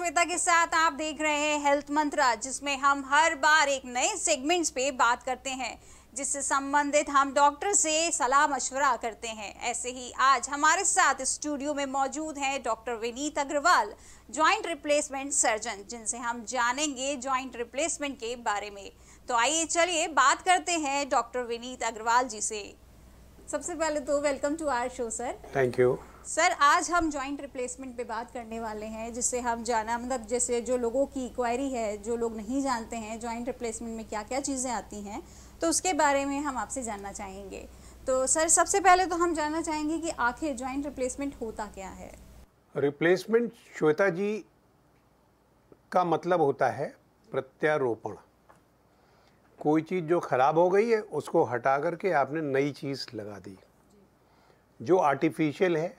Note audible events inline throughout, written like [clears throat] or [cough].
श्वेता के साथ आप देख रहे हैं हेल्थ मंत्रा जिसमें हम हर बार एक नए सेगमेंट्स पे बात करते हैं जिससे संबंधित हम डॉक्टर से सलाह मशवरा करते हैं ऐसे ही आज हमारे साथ स्टूडियो में मौजूद हैं doctor Vineet Agarwal joint replacement surgeon जिनसे हम जानेंगे जॉइंट रिप्लेसमेंट के बारे में तो आइए चलिए बात करते हैं डॉक्टर विनीत अग्रवाल जी से सबसे पहले तो welcome to our show sir thank you sir आज हम जॉइंट रिप्लेसमेंट पे बात करने वाले हैं जिससे हम जाना मतलब जैसे जो लोगों की इक्वायरी है जो लोग नहीं जानते हैं जॉइंट रिप्लेसमेंट में क्या क्या चीज़ें आती हैं तो उसके बारे में हम आपसे जानना चाहेंगे तो सर सबसे पहले तो हम जानना चाहेंगे कि आखिर जॉइंट रिप्लेसमेंट होता क्या है रिप्लेसमेंट श्वेता जी का मतलब होता है प्रत्यारोपण कोई चीज़ जो ख़राब हो गई है उसको हटा करके आपने नई चीज़ लगा दी जो आर्टिफिशियल है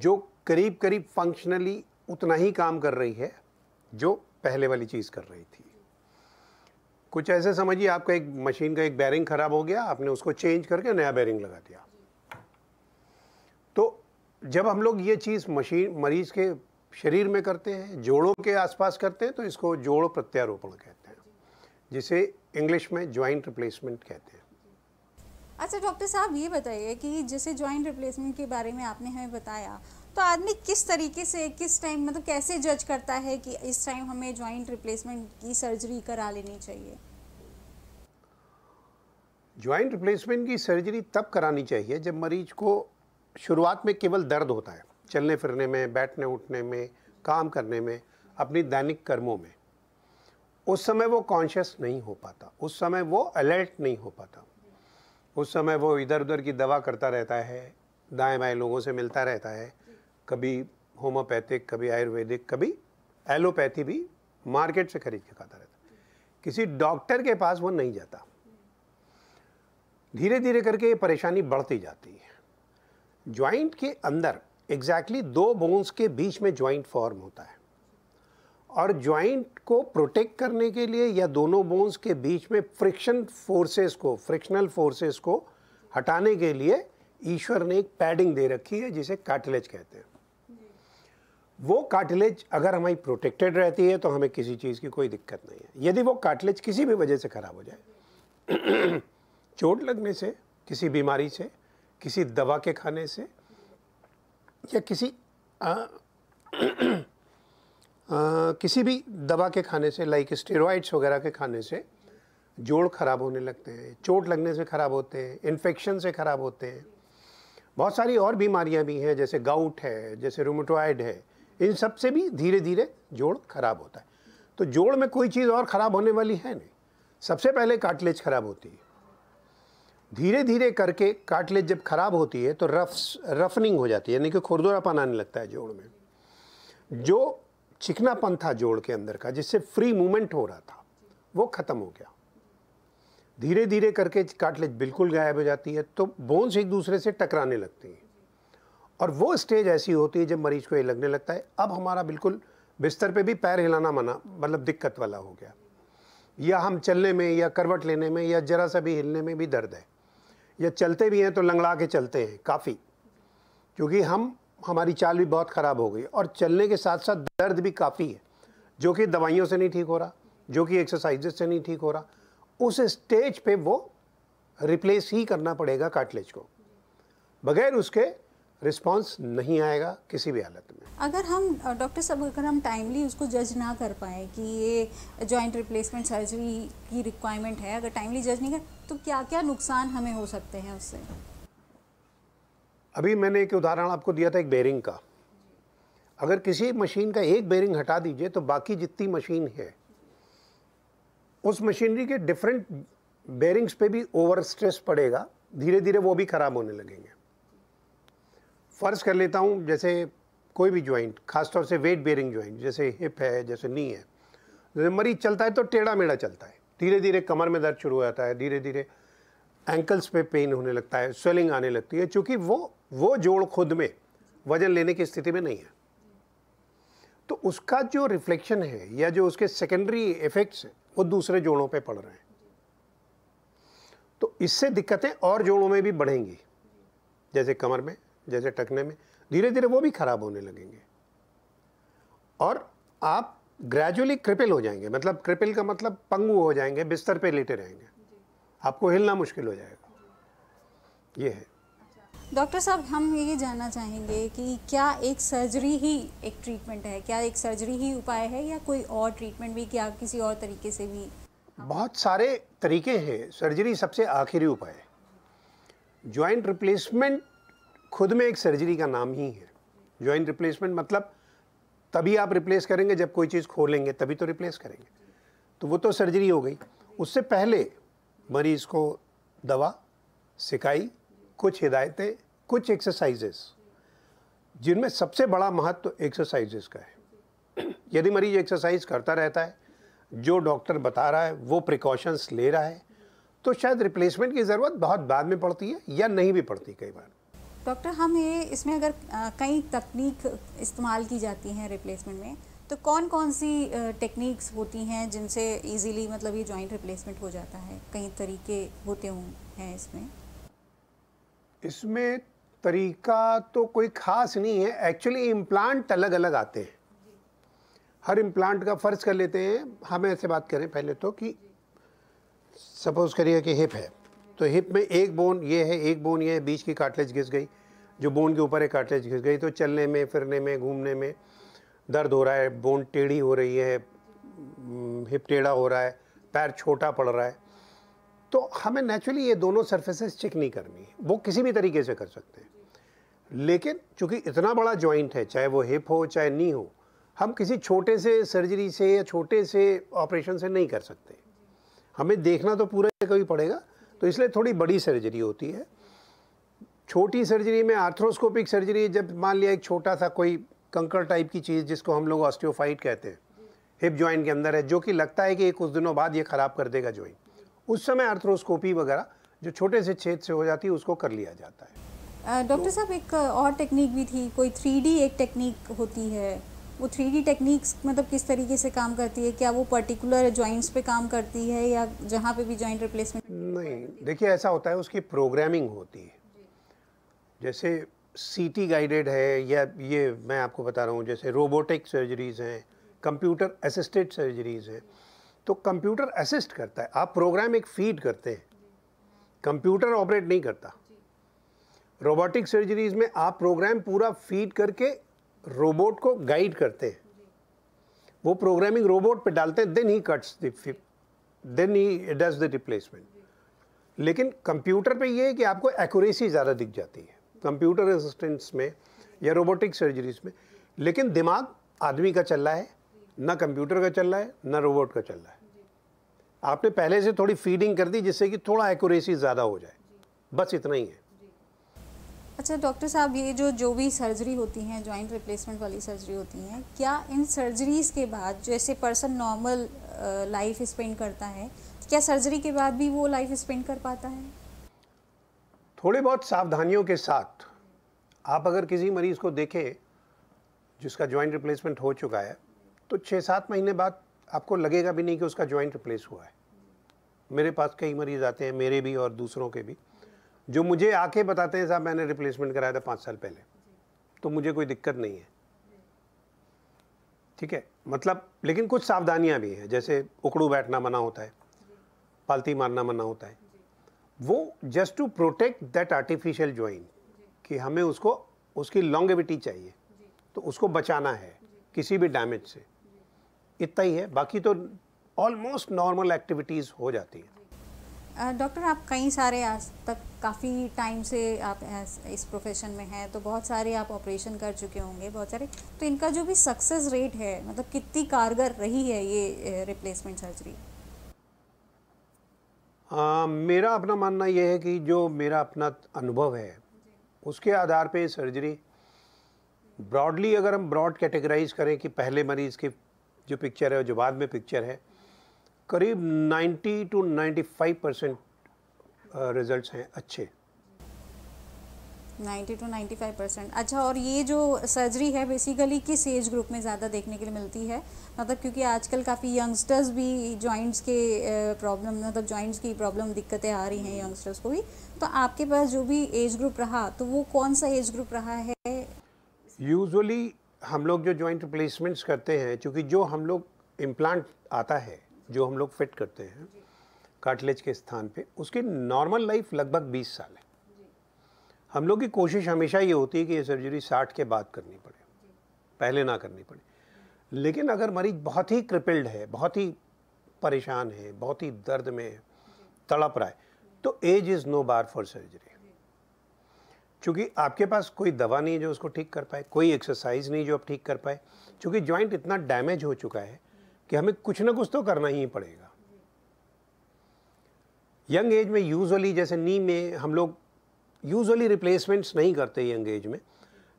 जो करीब करीब फंक्शनली उतना ही काम कर रही है जो पहले वाली चीज़ कर रही थी कुछ ऐसे समझिए आपका एक मशीन का एक बैरिंग ख़राब हो गया आपने उसको चेंज करके नया बैरिंग लगा दिया तो जब हम लोग ये चीज़ मशीन मरीज के शरीर में करते हैं जोड़ों के आसपास करते हैं तो इसको जोड़ प्रत्यारोपण कहते हैं जिसे इंग्लिश में ज्वाइंट रिप्लेसमेंट कहते हैं अच्छा डॉक्टर साहब ये बताइए कि जैसे जॉइंट रिप्लेसमेंट के बारे में आपने हमें बताया तो आदमी किस तरीके से किस टाइम मतलब कैसे जज करता है कि इस टाइम हमें जॉइंट रिप्लेसमेंट की सर्जरी करा लेनी चाहिए जॉइंट रिप्लेसमेंट की सर्जरी तब करानी चाहिए जब मरीज को शुरुआत में केवल दर्द होता है चलने फिरने में बैठने उठने में काम करने में अपनी दैनिक कर्मों में उस समय वो कॉन्शियस नहीं हो पाता उस समय वो अलर्ट नहीं हो पाता उस समय वो इधर उधर की दवा करता रहता है दाएँ बाएँ लोगों से मिलता रहता है कभी होम्योपैथिक कभी आयुर्वेदिक कभी एलोपैथी भी मार्केट से खरीद के खाता रहता किसी डॉक्टर के पास वो नहीं जाता धीरे धीरे करके ये परेशानी बढ़ती जाती है ज्वाइंट के अंदर एग्जैक्टली exactly दो बोन्स के बीच में ज्वाइंट फॉर्म होता है और जॉइंट को प्रोटेक्ट करने के लिए या दोनों बोन्स के बीच में फ्रिक्शन फोर्सेस को फ्रिक्शनल फोर्सेस को हटाने के लिए ईश्वर ने एक पैडिंग दे रखी है जिसे कार्टिलेज कहते हैं वो कार्टिलेज अगर हमारी प्रोटेक्टेड रहती है तो हमें किसी चीज़ की कोई दिक्कत नहीं है यदि वो कार्टिलेज किसी भी वजह से ख़राब हो जाए [clears throat] चोट लगने से किसी बीमारी से किसी दवा के खाने से या किसी आ, [clears throat] किसी भी दवा के खाने से लाइक स्टेरॉइड्स वगैरह के खाने से जोड़ खराब होने लगते हैं चोट लगने से ख़राब होते हैं इन्फेक्शन से ख़राब होते हैं बहुत सारी और बीमारियां भी हैं जैसे गाउट है जैसे रोमोटॉयड है इन सब से भी धीरे धीरे जोड़ खराब होता है तो जोड़ में कोई चीज़ और ख़राब होने वाली है नहीं सबसे पहले काटलेज ख़राब होती है धीरे धीरे करके काटलेज जब ख़राब होती है तो रफ रफनिंग हो जाती है यानी कि खुरदुरापन आने लगता है जोड़ में जो चिकनापन था जोड़ के अंदर का जिससे फ्री मूवमेंट हो रहा था वो ख़त्म हो गया धीरे धीरे करके काटलेज बिल्कुल गायब हो जाती है तो बोन्स एक दूसरे से टकराने लगती हैं और वो स्टेज ऐसी होती है जब मरीज को ये लगने लगता है अब हमारा बिल्कुल बिस्तर पे भी पैर हिलाना मना मतलब दिक्कत वाला हो गया या हम चलने में या करवट लेने में या ज़रा सा भी हिलने में भी दर्द है या चलते भी हैं तो लंगड़ा के चलते हैं काफ़ी क्योंकि हम हमारी चाल भी बहुत ख़राब हो गई और चलने के साथ साथ दर्द भी काफ़ी है जो कि दवाइयों से नहीं ठीक हो रहा जो कि एक्सरसाइजेज से नहीं ठीक हो रहा उस स्टेज पे वो रिप्लेस ही करना पड़ेगा काटलेज को बगैर उसके रिस्पांस नहीं आएगा किसी भी हालत में अगर हम डॉक्टर साहब अगर हम टाइमली उसको जज ना कर पाए कि ये जॉइंट रिप्लेसमेंट सर्जरी की रिक्वायरमेंट है अगर टाइमली जज नहीं कर तो क्या क्या नुकसान हमें हो सकते हैं उससे अभी मैंने एक उदाहरण आपको दिया था एक बेरिंग का अगर किसी मशीन का एक बेरिंग हटा दीजिए तो बाकी जितनी मशीन है उस मशीनरी के डिफरेंट बेरिंग्स पे भी ओवर स्ट्रेस पड़ेगा धीरे धीरे वो भी ख़राब होने लगेंगे फ़र्ज़ कर लेता हूँ जैसे कोई भी ज्वाइंट खासतौर से वेट बेरिंग ज्वाइंट जैसे हिप है जैसे नी है जैसे मरीज चलता है तो टेढ़ा मेढ़ा चलता है धीरे धीरे कमर में दर्द शुरू हो जाता है धीरे धीरे एंकल्स पे पेन होने लगता है स्वेलिंग आने लगती है क्योंकि वो वो जोड़ खुद में वजन लेने की स्थिति में नहीं है तो उसका जो रिफ्लेक्शन है या जो उसके सेकेंडरी इफेक्ट्स हैं वो दूसरे जोड़ों पे पड़ रहे हैं तो इससे दिक्कतें और जोड़ों में भी बढ़ेंगी जैसे कमर में जैसे टकने में धीरे धीरे वो भी खराब होने लगेंगे और आप ग्रेजुअली क्रिपिल हो जाएंगे मतलब क्रिपिल का मतलब पंगु हो जाएंगे बिस्तर पे लेटे रहेंगे आपको हिलना मुश्किल हो जाएगा ये है डॉक्टर साहब हम ये जानना चाहेंगे कि क्या एक सर्जरी ही एक ट्रीटमेंट है क्या एक सर्जरी ही उपाय है या कोई और ट्रीटमेंट भी क्या किसी और तरीके से भी बहुत सारे तरीके हैं सर्जरी सबसे आखिरी उपाय है ज्वाइंट रिप्लेसमेंट खुद में एक सर्जरी का नाम ही है ज्वाइंट रिप्लेसमेंट मतलब तभी आप रिप्लेस करेंगे जब कोई चीज़ खोलेंगे तभी तो रिप्लेस करेंगे तो वो तो सर्जरी हो गई उससे पहले मरीज़ को दवा सिखाई कुछ हिदायतें कुछ एक्सरसाइजेस जिनमें सबसे बड़ा महत्व तो एक्सरसाइजेस का है यदि मरीज एक्सरसाइज करता रहता है जो डॉक्टर बता रहा है वो प्रिकॉशंस ले रहा है तो शायद रिप्लेसमेंट की ज़रूरत बहुत बाद में पड़ती है या नहीं भी पड़ती कई बार डॉक्टर हम ये इसमें अगर कई तकनीक इस्तेमाल की जाती हैं रिप्लेसमेंट में तो कौन कौन सी टेक्निक्स होती हैं जिनसे इजीली मतलब ये जॉइंट रिप्लेसमेंट हो जाता है कई तरीके होते हैं इसमें इसमें तरीका तो कोई ख़ास नहीं है एक्चुअली इम्प्लांट अलग अलग आते हैं हर इम्प्लांट का फ़र्ज़ कर लेते हैं हम ऐसे बात करें पहले तो कि सपोज़ करिए कि हिप है तो हिप में एक बोन ये है एक बोन ये है बीच की काटलेज घिस गई जो बोन के ऊपर एक काटलेज घिस गई तो चलने में फिरने में घूमने में दर्द हो रहा है बोन टेढ़ी हो रही है हिप हम्म, टेढ़ा हो रहा है पैर छोटा पड़ रहा है तो हमें नेचुरली ये दोनों सर्फेसेस चेक नहीं करनी है वो किसी भी तरीके से कर सकते हैं लेकिन चूंकि इतना बड़ा जॉइंट है चाहे वो हिप हो चाहे नी हो हम किसी छोटे से सर्जरी से या छोटे से ऑपरेशन से नहीं कर सकते हमें देखना तो पूरा कभी पड़ेगा तो इसलिए थोड़ी बड़ी सर्जरी होती है छोटी सर्जरी में आर्थ्रोस्कोपिक सर्जरी जब मान लिया एक छोटा सा कोई कंकर टाइप की चीज़ जिसको हम लोग ऑस्टियोफाइट कहते हैं हिप जॉइंट के अंदर है जो कि लगता है कि कुछ दिनों बाद ये ख़राब कर देगा जॉइंट उस समय आर्थ्रोस्कोपी वगैरह जो छोटे से छेद से हो जाती है उसको कर लिया जाता है डॉक्टर तो साहब एक और टेक्निक भी थी कोई थ्री एक टेक्निक होती है वो थ्री डी टेक्निक्स मतलब किस तरीके से काम करती है क्या वो पर्टिकुलर जॉइंट्स पे काम करती है या जहाँ पे भी जॉइंट रिप्लेसमेंट नहीं देखिए ऐसा होता है उसकी प्रोग्रामिंग होती है जैसे सीटी गाइडेड है या ये मैं आपको बता रहा हूँ जैसे रोबोटिक सर्जरीज हैं कंप्यूटर असिस्टेड सर्जरीज हैं तो कंप्यूटर असिस्ट करता है आप प्रोग्राम एक फीड करते हैं कंप्यूटर ऑपरेट नहीं करता रोबोटिक सर्जरीज में आप प्रोग्राम पूरा फीड करके रोबोट को गाइड करते हैं वो प्रोग्रामिंग रोबोट पे डालते हैं then he cuts then he does the replacement लेकिन कंप्यूटर पे ये है कि आपको एक्यूरेसी ज़्यादा दिख जाती है कंप्यूटर असिस्टेंट्स में या रोबोटिक सर्जरीज में लेकिन दिमाग आदमी का चल रहा है ना कंप्यूटर का चल रहा है ना रोबोट का चल रहा है आपने पहले से थोड़ी फीडिंग कर दी जिससे कि थोड़ा एक्यूरेसी ज़्यादा हो जाए बस इतना ही है अच्छा डॉक्टर साहब ये जो जो भी सर्जरी होती हैं जॉइंट रिप्लेसमेंट वाली सर्जरी होती हैं क्या इन सर्जरीज के बाद जैसे पर्सन नॉर्मल लाइफ स्पेंड करता है क्या सर्जरी के बाद भी वो लाइफ स्पेंड कर पाता है थोड़े बहुत सावधानियों के साथ आप अगर किसी मरीज़ को देखें जिसका जॉइंट रिप्लेसमेंट हो चुका है तो छः सात महीने बाद आपको लगेगा भी नहीं कि उसका जॉइंट रिप्लेस हुआ है मेरे पास कई मरीज़ आते हैं मेरे भी और दूसरों के भी जो मुझे आके बताते हैं साहब मैंने रिप्लेसमेंट कराया था पाँच साल पहले तो मुझे कोई दिक्कत नहीं है ठीक है मतलब लेकिन कुछ सावधानियाँ भी हैं जैसे उकड़ू बैठना मना होता है पालती मारना मना होता है वो just to protect that artificial joint कि हमें उसको उसकी लॉन्गेविटी चाहिए तो उसको बचाना है किसी भी डैमेज से इतना ही है बाकी तो ऑलमोस्ट नॉर्मल एक्टिविटीज़ हो जाती हैं डॉक्टर आप कई सारे आज तक काफ़ी टाइम से आप इस प्रोफेशन में हैं तो बहुत सारे आप ऑपरेशन कर चुके होंगे बहुत सारे तो इनका जो भी सक्सेस रेट है मतलब कितनी कारगर रही है ये रिप्लेसमेंट सर्जरी आ, मेरा अपना मानना यह है कि जो मेरा अपना अनुभव है उसके आधार पे सर्जरी ब्रॉडली अगर हम ब्रॉड कैटेगराइज करें कि पहले मरीज़ की जो पिक्चर है और जो बाद में पिक्चर है करीब 90 टू 95 परसेंट रिज़ल्ट हैं अच्छे ninety two ninety five percent अच्छा और ये जो सर्जरी है बेसिकली किस एज ग्रुप में ज़्यादा देखने के लिए मिलती है मतलब क्योंकि आजकल काफ़ी यंगस्टर्स भी जॉइंट्स के प्रॉब्लम मतलब जॉइंट्स की प्रॉब्लम दिक्कतें आ रही हैं यंगस्टर्स को भी तो आपके पास जो भी एज ग्रुप रहा तो वो कौन सा एज ग्रुप रहा है यूजली हम लोग जो जॉइंट रिप्लेसमेंट्स करते हैं क्योंकि जो हम लोग इम्प्लांट आता है जो हम लोग फिट करते हैं काटलेज के स्थान पर उसकी नॉर्मल लाइफ लगभग बीस साल है हम लोग की कोशिश हमेशा ये होती है कि ये सर्जरी साठ के बाद करनी पड़े पहले ना करनी पड़े लेकिन अगर मरीज बहुत ही क्रिपिल्ड है बहुत ही परेशान है बहुत ही दर्द में तड़प रहा है तो age is no bar for surgery क्योंकि आपके पास कोई दवा नहीं है जो उसको ठीक कर पाए कोई एक्सरसाइज नहीं जो आप ठीक कर पाए क्योंकि जॉइंट इतना डैमेज हो चुका है कि हमें कुछ ना कुछ तो करना ही पड़ेगा यंग एज में यूजुअली जैसे नी में हम लोग यूजली रिप्लेसमेंट्स नहीं करते ये एज में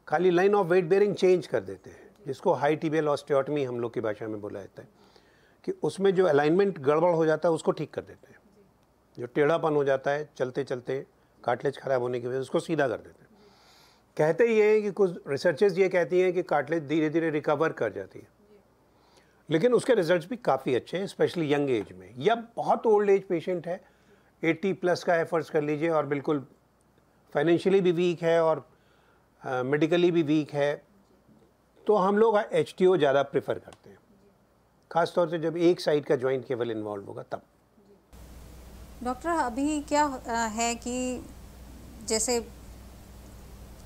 खाली line of weight bearing change कर देते हैं जिसको हाई टीबियल ऑस्टियोटमी हम लोग की भाषा में बोला जाता है कि उसमें जो अलाइनमेंट गड़बड़ हो जाता है उसको ठीक कर देते हैं जो टेढ़ापन हो जाता है चलते चलते काटलेज ख़राब होने की वजह से उसको सीधा कर देते हैं कहते ही हैं कि कुछ रिसर्चेज ये कहती हैं कि काटलेज धीरे धीरे रिकवर कर जाती है लेकिन उसके रिजल्ट्स भी काफ़ी अच्छे हैं स्पेशली यंग एज में या बहुत ओल्ड एज पेशेंट है 80 प्लस का एफर्ट्स कर लीजिए और बिल्कुल फाइनेंशियली भी वीक है और मेडिकली uh, भी वीक है तो हम लोग एच ज़्यादा प्रेफर करते हैं खासतौर से जब एक साइड का जॉइंट केवल इन्वॉल्व होगा तब डॉक्टर अभी क्या uh, है कि जैसे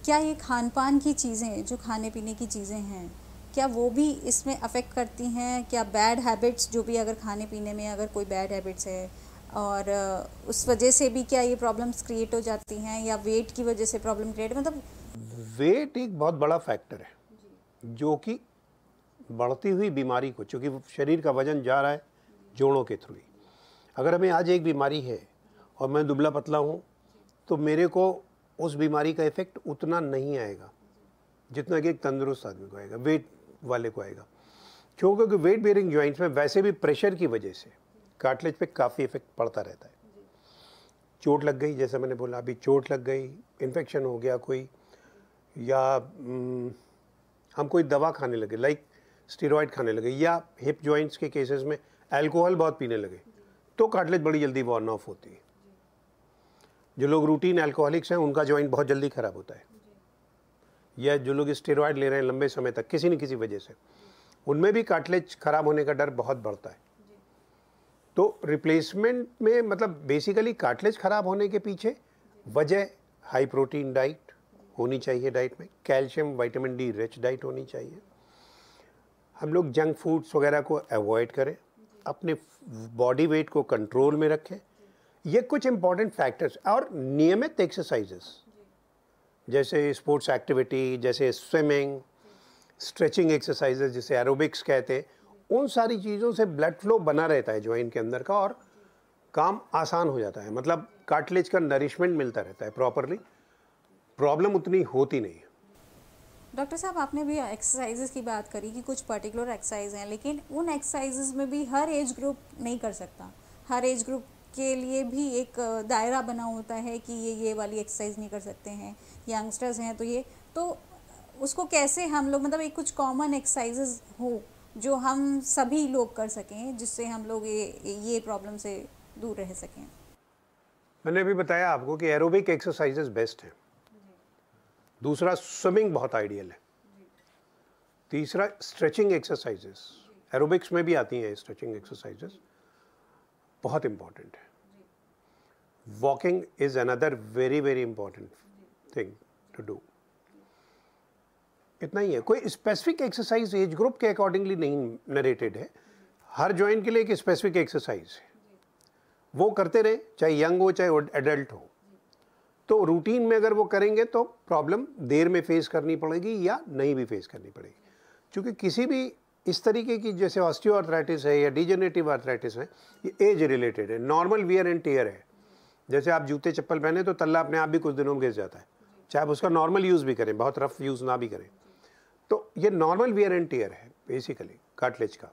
क्या ये खान पान की चीज़ें जो खाने पीने की चीज़ें हैं क्या वो भी इसमें अफेक्ट करती हैं क्या बैड हैबिट्स जो भी अगर खाने पीने में अगर कोई बैड हैबिट्स है और उस वजह से भी क्या ये प्रॉब्लम्स क्रिएट हो जाती हैं या वेट की वजह से प्रॉब्लम क्रिएट मतलब वेट एक बहुत बड़ा फैक्टर है जो कि बढ़ती हुई बीमारी को चूँकि शरीर का वजन जा रहा है जोड़ों के थ्रू अगर हमें आज एक बीमारी है और मैं दुबला पतला हूँ तो मेरे को उस बीमारी का इफ़ेक्ट उतना नहीं आएगा जितना कि एक तंदुरुस्त आदमी को आएगा वेट वाले को आएगा क्यों क्योंकि वेट बेयरिंग ज्वाइंट्स में वैसे भी प्रेशर की वजह से कार्टिलेज पे काफ़ी इफेक्ट पड़ता रहता है चोट लग गई जैसे मैंने बोला अभी चोट लग गई इन्फेक्शन हो गया कोई या हम्म, हम कोई दवा खाने लगे लाइक स्टेरॉइड खाने लगे या हिप जॉइंट्स के केसेस में अल्कोहल बहुत पीने लगे तो कार्टिलेज बड़ी जल्दी वॉर्न ऑफ होती है जो लोग रूटीन अल्कोहलिक्स हैं उनका जॉइंट बहुत जल्दी ख़राब होता है या जो लोग स्टेरॉयड ले रहे हैं लंबे समय तक किसी न किसी वजह से उनमें भी कार्टिलेज ख़राब होने का डर बहुत बढ़ता है तो रिप्लेसमेंट में मतलब बेसिकली कार्टलेज ख़राब होने के पीछे वजह हाई प्रोटीन डाइट होनी चाहिए डाइट में calcium vitamin D rich diet होनी चाहिए हम लोग जंक फूड्स वगैरह को अवॉइड करें अपने बॉडी वेट को कंट्रोल में रखें ये कुछ इंपॉर्टेंट फैक्टर्स और नियमित एक्सरसाइजेस जैसे स्पोर्ट्स एक्टिविटी जैसे स्विमिंग स्ट्रेचिंग एक्सरसाइजेस जिसे एरोबिक्स कहते हैं उन सारी चीज़ों से ब्लड फ्लो बना रहता है ज्वाइन के अंदर का और काम आसान हो जाता है मतलब कार्टिलेज का नरिशमेंट मिलता रहता है प्रॉपरली प्रॉब्लम उतनी होती नहीं है डॉक्टर साहब आपने भी एक्सरसाइजेज की बात करी कि कुछ पर्टिकुलर एक्सरसाइज हैं लेकिन उन एक्सरसाइजेज में भी हर एज ग्रुप नहीं कर सकता हर एज ग्रुप के लिए भी एक दायरा बना होता है कि ये ये वाली एक्सरसाइज नहीं कर सकते हैं यंगस्टर्स हैं तो ये तो उसको कैसे हम लोग मतलब एक कुछ कॉमन एक्सरसाइजेज हो जो हम सभी लोग कर सकें जिससे हम लोग ये ये प्रॉब्लम से दूर रह सकें मैंने अभी बताया आपको कि एरोबिक एक्सरसाइजेस बेस्ट हैं दूसरा स्विमिंग बहुत आइडियल है तीसरा स्ट्रेचिंग एक्सरसाइजेस एरोबिक्स में भी आती हैं स्ट्रेचिंग एक्सरसाइजेस बहुत इम्पॉर्टेंट है walking is another very very important thing to do इतना ही है कोई स्पेसिफिक एक्सरसाइज एज ग्रुप के अकॉर्डिंगली नहीं नरेटेड है हर जॉइंट के लिए एक स्पेसिफिक एक्सरसाइज है वो करते रहे चाहे यंग हो चाहे एडल्ट हो तो रूटीन में अगर वो करेंगे तो प्रॉब्लम देर में फेस करनी पड़ेगी या नहीं भी फेस करनी पड़ेगी क्योंकि किसी भी इस तरीके की जैसे ऑस्टियोआर्थराइटिस है या डिजेनेटिव आर्थराइटिस है ये एज रिलेटेड है नॉर्मल वियर एंड टेयर है जैसे आप जूते चप्पल पहने तो तल्ला अपने आप भी कुछ दिनों में घिस जाता है चाहे आप उसका नॉर्मल यूज़ भी करें बहुत रफ़ यूज़ ना भी करें तो ये नॉर्मल वियर एंड टीयर है बेसिकली काटलेज का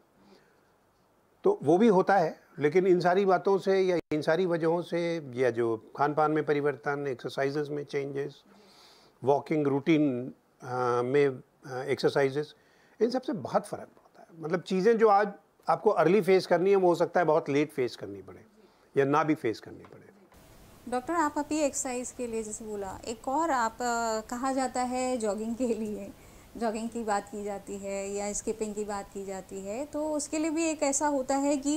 तो वो भी होता है लेकिन इन सारी बातों से या इन सारी वजहों से या जो खान पान में परिवर्तन एक्सरसाइजेस में चेंजेस वॉकिंग रूटीन में एक्सरसाइजेस हाँ, इन सब से बहुत फ़र्क पड़ता है मतलब चीज़ें जो आज आपको अर्ली फेस करनी है वो हो सकता है बहुत लेट फेस करनी पड़े या ना भी फेस करनी पड़े डॉक्टर आप अभी एक्सरसाइज के लिए जैसे बोला एक और आप कहा जाता है जॉगिंग के लिए जॉगिंग की बात की जाती है या स्किपिंग की बात की जाती है तो उसके लिए भी एक ऐसा होता है कि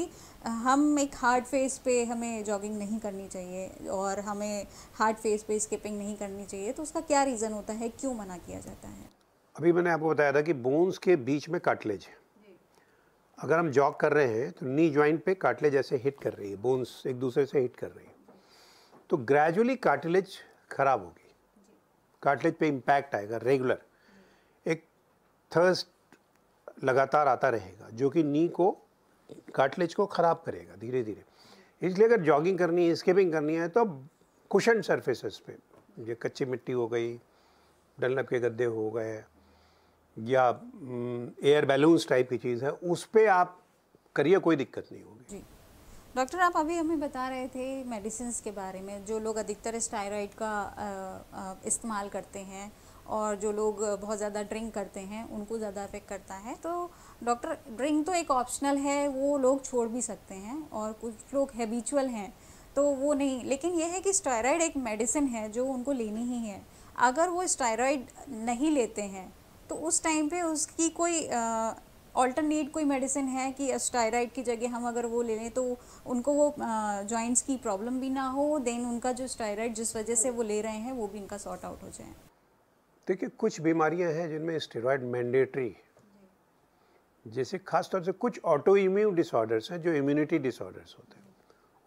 हम एक हार्ड फेस पे हमें जॉगिंग नहीं करनी चाहिए और हमें हार्ड फेस पे स्किपिंग नहीं करनी चाहिए तो उसका क्या रीज़न होता है क्यों मना किया जाता है अभी मैंने आपको बताया था कि बोन्स के बीच में काटलेज है अगर हम जॉग कर रहे हैं तो नी ज्वाइंट पे काटलेज ऐसे हिट कर रही है बोन्स एक दूसरे से हिट कर रही है तो ग्रेजुअली काटलेज खराब होगी काटलेज पे इम्पैक्ट आएगा रेगुलर थर्स्ट लगातार आता रहेगा जो कि नी को काटलेज को ख़राब करेगा धीरे धीरे इसलिए अगर जॉगिंग करनी है स्केपिंग करनी है तो कुशन सरफेसेस पे ये कच्ची मिट्टी हो गई डलनप के गद्दे हो गए या एयर बैलून्स टाइप की चीज़ है उस पर आप करिए कोई दिक्कत नहीं होगी डॉक्टर आप अभी हमें बता रहे थे मेडिसिन के बारे में जो लोग अधिकतर स्टायराइड का इस्तेमाल करते हैं और जो लोग बहुत ज़्यादा ड्रिंक करते हैं उनको ज़्यादा अफेक्ट करता है तो डॉक्टर ड्रिंक तो एक ऑप्शनल है वो लोग छोड़ भी सकते हैं और कुछ लोग हैबिचुअल हैं तो वो नहीं लेकिन यह है कि स्टायराइड एक मेडिसिन है जो उनको लेनी ही है अगर वो स्टायराइड नहीं लेते हैं तो उस टाइम पे उसकी कोई ऑल्टरनेट कोई मेडिसिन है कि स्टायराइड की जगह हम अगर वो ले लें तो उनको वो जॉइंट्स की प्रॉब्लम भी ना हो देन उनका जो स्टायराइड जिस वजह से वो ले रहे हैं वो भी इनका सॉर्ट आउट हो जाए देखिए कुछ बीमारियां हैं जिनमें स्टेरॉयड मैंडेटरी जैसे खासतौर से कुछ ऑटो इम्यून डिसऑर्डर्स हैं जो इम्यूनिटी डिसऑर्डर्स होते हैं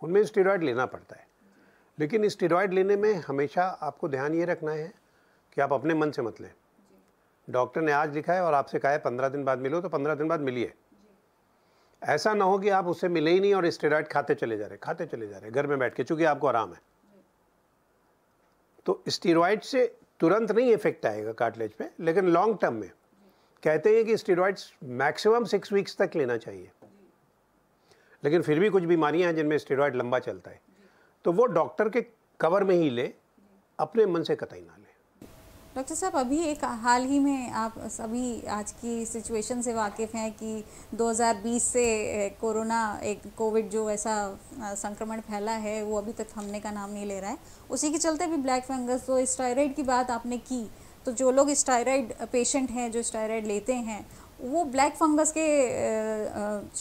उनमें स्टेरॉयड लेना पड़ता है लेकिन स्टेरॉयड लेने में हमेशा आपको ध्यान ये रखना है कि आप अपने मन से मत लें डॉक्टर ने आज लिखा है और आपसे कहा है पंद्रह दिन बाद मिलो तो पंद्रह दिन बाद मिलिए ऐसा ना हो कि आप उससे मिले ही नहीं और स्टेरॉयड खाते चले जा रहे खाते चले जा रहे घर में बैठ के चूंकि आपको आराम है तो स्टेरॉयड से तुरंत नहीं इफेक्ट आएगा कार्टिलेज पे लेकिन लॉन्ग टर्म में कहते हैं कि स्टेरॉइड्स मैक्सिमम सिक्स वीक्स तक लेना चाहिए लेकिन फिर भी कुछ बीमारियां हैं जिनमें स्टेरॉइड लंबा चलता है तो वो डॉक्टर के कवर में ही ले अपने मन से कतई ना डॉक्टर साहब अभी एक हाल ही में आप सभी आज की सिचुएशन से वाकिफ़ हैं कि 2020 से कोरोना एक कोविड जो ऐसा संक्रमण फैला है वो अभी तक थमने का नाम नहीं ले रहा है उसी के चलते भी ब्लैक फंगस तो स्टायराइड की बात आपने की तो जो लोग स्टायराइड पेशेंट हैं जो स्टायराइड लेते हैं वो ब्लैक फंगस के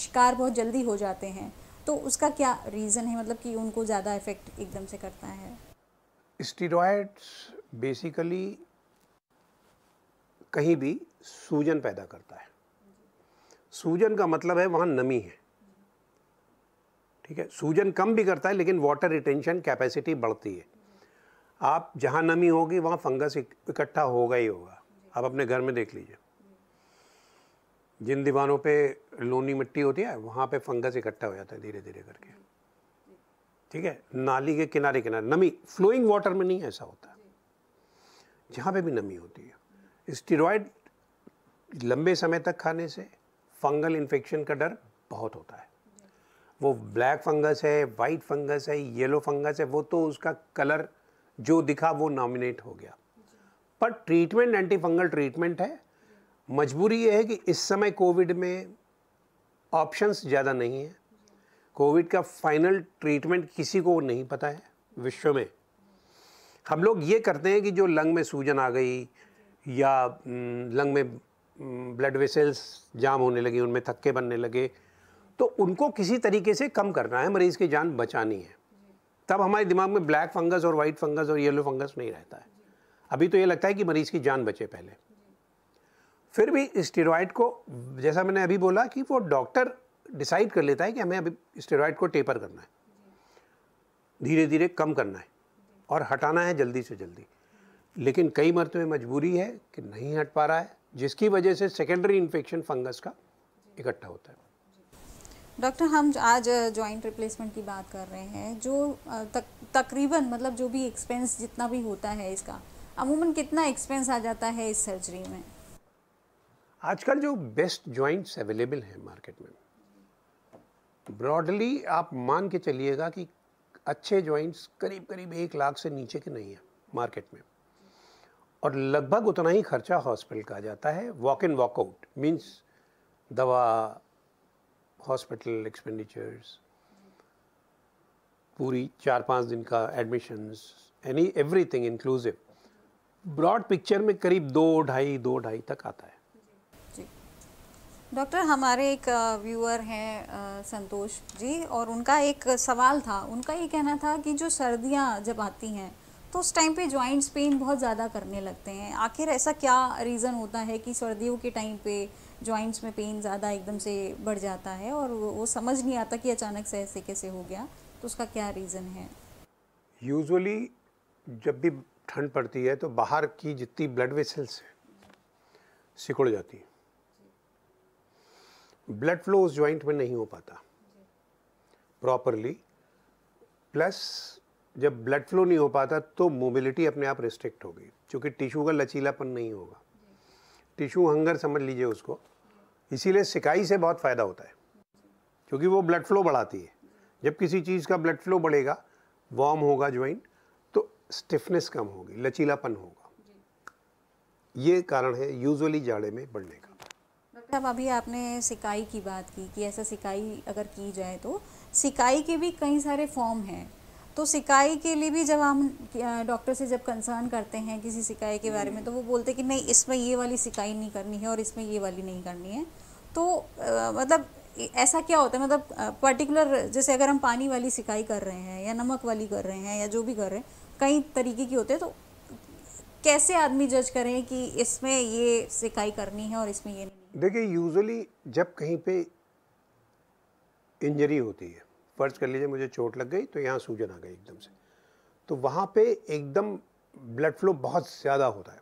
शिकार बहुत जल्दी हो जाते हैं तो उसका क्या रीज़न है मतलब कि उनको ज़्यादा इफ़ेक्ट एकदम से करता है स्टीरॉयड्स बेसिकली कहीं भी सूजन पैदा करता है सूजन का मतलब है वहाँ नमी है ठीक है सूजन कम भी करता है लेकिन वाटर रिटेंशन कैपेसिटी बढ़ती है आप जहाँ नमी होगी वहाँ फंगस इकट्ठा होगा ही होगा आप अपने घर में देख लीजिए जिन दीवानों पे लोनी मिट्टी होती है वहाँ पे फंगस इकट्ठा हो जाता है धीरे धीरे करके ठीक है नाली के किनारे किनारे नमी फ्लोइंग वाटर में नहीं ऐसा होता जहाँ पे भी नमी होती है स्टेरॉयड लंबे समय तक खाने से फंगल इन्फेक्शन का डर बहुत होता है वो ब्लैक फंगस है वाइट फंगस है येलो फंगस है वो तो उसका कलर जो दिखा वो नॉमिनेट हो गया पर ट्रीटमेंट एंटी फंगल ट्रीटमेंट है मजबूरी ये है कि इस समय कोविड में ऑप्शंस ज़्यादा नहीं है कोविड का फाइनल ट्रीटमेंट किसी को नहीं पता है विश्व में हम लोग ये करते हैं कि जो लंग में सूजन आ गई या लंग में ब्लड वेसल्स जाम होने लगे उनमें थक्के बनने लगे तो उनको किसी तरीके से कम करना है मरीज़ की जान बचानी है तब हमारे दिमाग में ब्लैक फंगस और वाइट फंगस और येलो फंगस नहीं रहता है अभी तो ये लगता है कि मरीज़ की जान बचे पहले फिर भी स्टेरॉयड को जैसा मैंने अभी बोला कि वो डॉक्टर डिसाइड कर लेता है कि हमें अभी स्टेरॉयड को टेपर करना है धीरे धीरे कम करना है और हटाना है जल्दी से जल्दी लेकिन कई मरतबे मजबूरी है कि नहीं हट पा रहा है जिसकी वजह से सेकेंडरी इन्फेक्शन फंगस का इकट्ठा होता है डॉक्टर हम आज जॉइंट रिप्लेसमेंट की बात कर रहे हैं जो तक, तकरीबन मतलब जो भी एक्सपेंस जितना भी होता है इसका अमूमन कितना एक्सपेंस आ जाता है इस सर्जरी में आजकल जो बेस्ट जॉइंट्स अवेलेबल हैं मार्केट में ब्रॉडली आप मान के चलिएगा कि अच्छे जॉइंट्स करीब करीब एक लाख से नीचे के नहीं है मार्केट में और लगभग उतना ही खर्चा हॉस्पिटल का जाता है वॉक इन वॉकआउट मीन्स दवा हॉस्पिटल एक्सपेंडिचर्स पूरी चार पाँच दिन का admissions any everything inclusive broad picture में करीब दो ढाई दो ढाई तक आता है डॉक्टर हमारे एक व्यूअर हैं संतोष जी और उनका एक सवाल था उनका ये कहना था कि जो सर्दियाँ जब आती हैं तो उस टाइम पे जॉइंट्स पेन बहुत ज़्यादा करने लगते हैं आखिर ऐसा क्या रीज़न होता है कि सर्दियों के टाइम पे जॉइंट्स में पेन ज़्यादा एकदम से बढ़ जाता है और वो समझ नहीं आता कि अचानक से ऐसे कैसे हो गया तो उसका क्या रीज़न है यूजुअली जब भी ठंड पड़ती है तो बाहर की जितनी ब्लड वेसल्स हैं सिकुड़ जाती है ब्लड फ्लो उस ज्वाइंट में नहीं हो पाता प्रॉपरली प्लस जब ब्लड फ्लो नहीं हो पाता तो मोबिलिटी अपने आप रिस्ट्रिक्ट हो गई क्योंकि टिश्यू का लचीलापन नहीं होगा टिश्यू हंगर समझ लीजिए उसको इसीलिए सिकाई से बहुत फ़ायदा होता है क्योंकि वो ब्लड फ्लो बढ़ाती है जब किसी चीज़ का ब्लड फ्लो बढ़ेगा वार्म होगा ज्वाइंट तो स्टिफनेस कम होगी लचीलापन होगा ये कारण है यूजुअली जाड़े में बढ़ने का डॉक्टर अभी आपने सिकाई की बात की कि ऐसा सिकाई अगर की जाए तो सिकाई के भी कई सारे फॉर्म हैं तो सिकाई के लिए भी जब हम डॉक्टर से जब कंसर्न करते हैं किसी सिकाई के बारे में हम्म। तो वो बोलते हैं कि नहीं इसमें ये वाली सिकाई नहीं करनी है और इसमें ये वाली नहीं करनी है तो आ, मतलब ऐसा क्या होता है मतलब पर्टिकुलर जैसे अगर हम पानी वाली सिकाई कर रहे हैं या नमक वाली कर रहे हैं या जो भी कर रहे हैं कई तरीके की होते हैं तो कैसे आदमी जज करें कि इसमें ये सिकाई करनी है और इसमें ये नहीं देखिए यूजली जब कहीं पे इंजरी होती है फ़र्ज़ कर लीजिए मुझे चोट लग गई तो यहाँ सूजन आ गई एकदम से तो वहाँ पे एकदम ब्लड फ्लो बहुत ज़्यादा होता है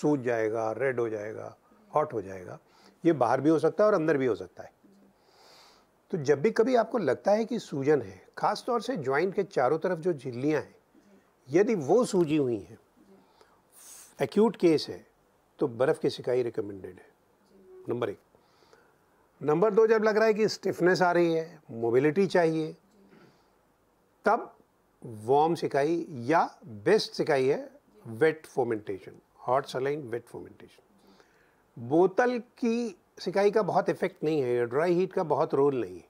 सूज जाएगा रेड हो जाएगा हॉट हो जाएगा ये बाहर भी हो सकता है और अंदर भी हो सकता है तो जब भी कभी आपको लगता है कि सूजन है ख़ास तौर से ज्वाइंट के चारों तरफ जो झिल्लियाँ हैं यदि वो सूजी हुई हैं एक्यूट केस है तो बर्फ़ की सिकाई रिकमेंडेड है नंबर एक नंबर दो जब लग रहा है कि स्टिफनेस आ रही है मोबिलिटी चाहिए तब वॉर्म सिकाई या बेस्ट सिकाई है wet fomentation hot saline wet fomentation बोतल की सिकाई का बहुत इफेक्ट नहीं है ड्राई हीट का बहुत रोल नहीं है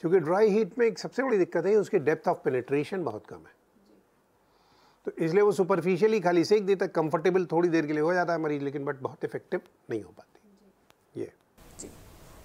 क्योंकि ड्राई हीट में एक सबसे बड़ी दिक्कत है उसकी डेप्थ ऑफ पेनिट्रेशन बहुत कम है तो इसलिए वो सुपरफिशियली खाली से एक देर तक कंफर्टेबल थोड़ी देर के लिए हो जाता है मरीज लेकिन बट बहुत इफेक्टिव नहीं हो पाती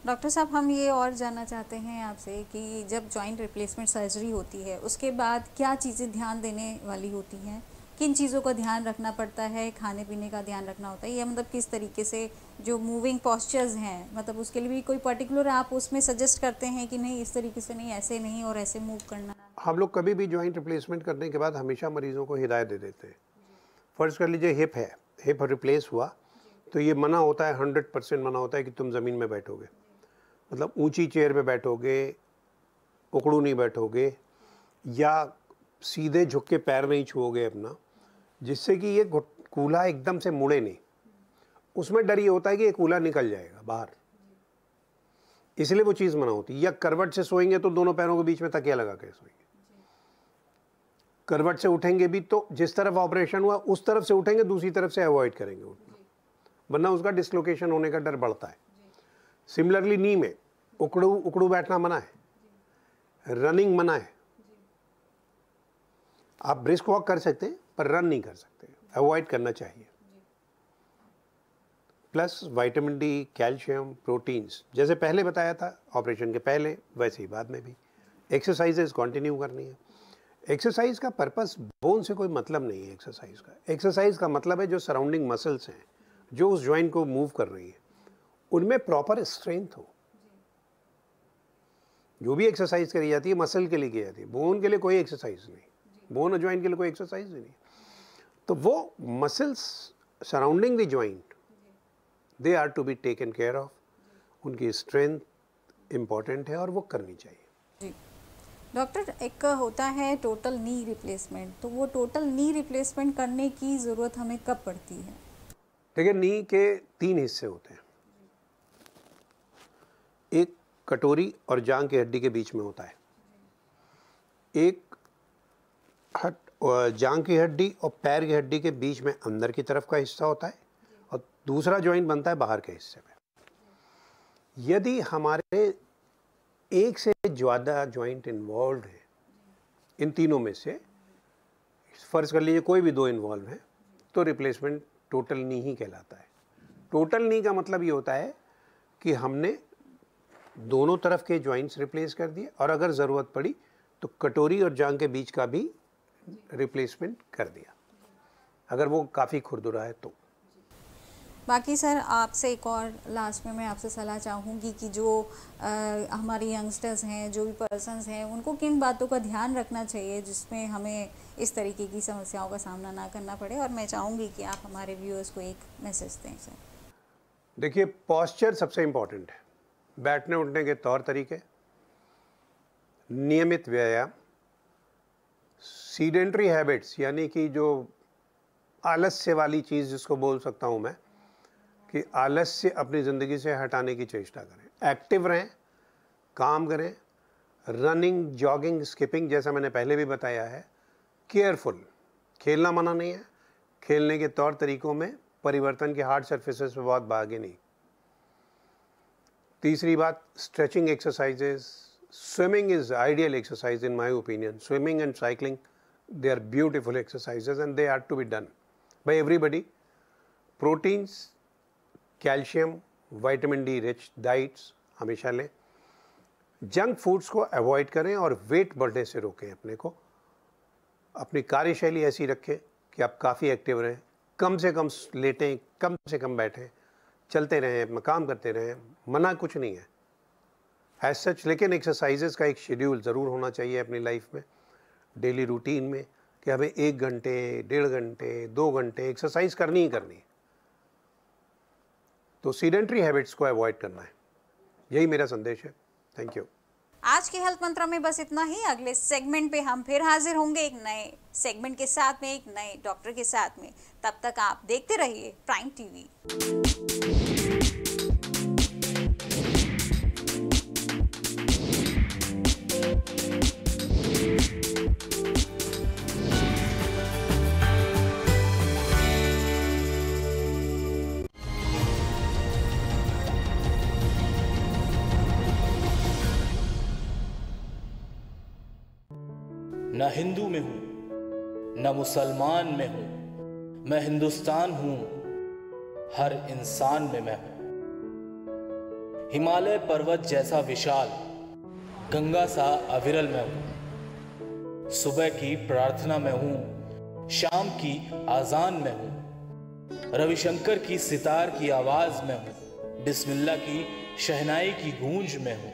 डॉक्टर साहब हम ये और जानना चाहते हैं आपसे कि जब जॉइंट रिप्लेसमेंट सर्जरी होती है उसके बाद क्या चीज़ें ध्यान देने वाली होती हैं किन चीज़ों का ध्यान रखना पड़ता है खाने पीने का ध्यान रखना होता है या मतलब किस तरीके से जो मूविंग पॉस्चर्स हैं मतलब उसके लिए भी कोई पर्टिकुलर आप उसमें सजेस्ट करते हैं कि नहीं इस तरीके से नहीं ऐसे नहीं और ऐसे मूव करना हम लोग कभी भी जॉइंट रिप्लेसमेंट करने के बाद हमेशा मरीजों को हिदायत दे देते हैं फ़र्ज़ कर लीजिए हिप है हिप रिप्लेस हुआ तो ये मना होता है हंड्रेड परसेंट मना होता है कि तुम ज़मीन में बैठोगे मतलब ऊंची चेयर पे बैठोगे उकड़ू नहीं बैठोगे या सीधे झुक के पैर नहीं छुओगे अपना जिससे कि ये कूल्हा एकदम से मुड़े नहीं उसमें डर ये होता है कि ये कूल्हा निकल जाएगा बाहर इसलिए वो चीज़ मना होती है या करवट से सोएंगे तो दोनों पैरों के बीच में तकिया लगा के सोएंगे करवट से उठेंगे भी तो जिस तरफ ऑपरेशन हुआ उस तरफ से उठेंगे दूसरी तरफ से अवॉइड करेंगे उठना वरना उसका डिसलोकेशन होने का डर बढ़ता है सिमिलरली नी में उकड़ू उकड़ू बैठना मना है रनिंग मना है आप ब्रिस्क वॉक कर सकते हैं पर रन नहीं कर सकते अवॉइड करना चाहिए plus vitamin D calcium proteins जैसे पहले बताया था ऑपरेशन के पहले वैसे ही बाद में भी एक्सरसाइजेज कंटिन्यू करनी है एक्सरसाइज का पर्पस बोन से कोई मतलब नहीं है एक्सरसाइज का एक्सरसाइज का मतलब है जो सराउंडिंग मसल्स हैं जो उस ज्वाइंट को मूव कर रही है उनमें प्रॉपर स्ट्रेंथ हो जो भी एक्सरसाइज करी जाती है मसल के लिए की जाती है बोन के लिए कोई एक्सरसाइज नहीं बोन और ज्वाइंट के लिए कोई एक्सरसाइज ही नहीं तो वो muscles surrounding the joint they are to be taken care of उनकी स्ट्रेंथ इम्पॉर्टेंट है और वो करनी चाहिए डॉक्टर एक होता है टोटल नी रिप्लेसमेंट तो वो टोटल नी रिप्लेसमेंट करने की ज़रूरत हमें कब पड़ती है देखिए नी के तीन हिस्से होते हैं एक कटोरी और जांग की हड्डी के बीच में होता है एक हट जांग की हड्डी और पैर की हड्डी के बीच में अंदर की तरफ का हिस्सा होता है और दूसरा जॉइंट बनता है बाहर के हिस्से में यदि हमारे एक से ज़्यादा जॉइंट इन्वॉल्व है इन तीनों में से फ़र्ज कर लीजिए कोई भी दो इन्वॉल्व हैं तो रिप्लेसमेंट टोटल नी ही कहलाता है टोटल नी का मतलब ये होता है कि हमने दोनों तरफ के जॉइंट्स रिप्लेस कर दिए और अगर ज़रूरत पड़ी तो कटोरी और जांग के बीच का भी रिप्लेसमेंट कर दिया अगर वो काफ़ी खुरदुरा है तो बाकी सर आपसे एक और लास्ट में मैं आपसे सलाह चाहूँगी कि जो आ, हमारी यंगस्टर्स हैं जो भी पर्सनस हैं उनको किन बातों का ध्यान रखना चाहिए जिसमें हमें इस तरीके की समस्याओं का सामना ना करना पड़े और मैं चाहूँगी कि आप हमारे व्यूअर्स को एक मैसेज दें सर देखिए पॉस्चर सबसे इम्पॉर्टेंट है बैठने उठने के तौर तरीके नियमित व्यायाम सीडेंट्री हैबिट्स यानी कि जो आलस्य वाली चीज़ जिसको बोल सकता हूँ मैं कि आलस्य अपनी ज़िंदगी से हटाने की चेष्टा करें एक्टिव रहें काम करें रनिंग जॉगिंग स्किपिंग जैसा मैंने पहले भी बताया है केयरफुल खेलना मना नहीं है खेलने के तौर तरीक़ों में परिवर्तन के हार्ड सर्फिस पर बहुत भागे नहीं तीसरी बात stretching exercises swimming is ideal exercise in my opinion swimming and cycling they are beautiful exercises and they are to be done by everybody proteins calcium vitamin D rich diets हमेशा लें junk foods को avoid करें और wait बढ़ने से रोकें अपने को अपनी कार्यशैली ऐसी रखें कि आप काफ़ी एक्टिव रहें कम से कम लेटें कम से कम बैठें चलते रहें काम करते रहें मना कुछ नहीं है एज सच लेकिन एक्सरसाइजेज़ का एक शेड्यूल ज़रूर होना चाहिए अपनी लाइफ में डेली रूटीन में कि हमें एक घंटे डेढ़ घंटे दो घंटे एक्सरसाइज करनी ही करनी है तो सीडेंट्री हैबिट्स को अवॉइड करना है यही मेरा संदेश है थैंक यू आज के हेल्थ मंत्रा में बस इतना ही अगले सेगमेंट पे हम फिर हाजिर होंगे एक नए सेगमेंट के साथ में एक नए डॉक्टर के साथ में तब तक आप देखते रहिए प्राइम टीवी ना हिंदू में हूं न मुसलमान में हूं मैं हिंदुस्तान हूं हर इंसान में मैं हूं हिमालय पर्वत जैसा विशाल गंगा सा अविरल में हूं सुबह की प्रार्थना में हूं शाम की आजान में हूं रविशंकर की सितार की आवाज में हूं बिस्मिल्ला की शहनाई की गूंज में हूं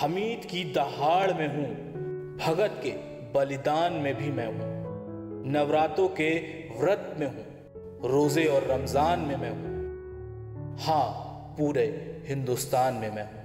हमीद की दहाड़ में हूं भगत के बलिदान में भी मैं हूं नवरात्रों के व्रत में हूं रोजे और रमजान में मैं हूं हां पूरे हिंदुस्तान में मैं हूं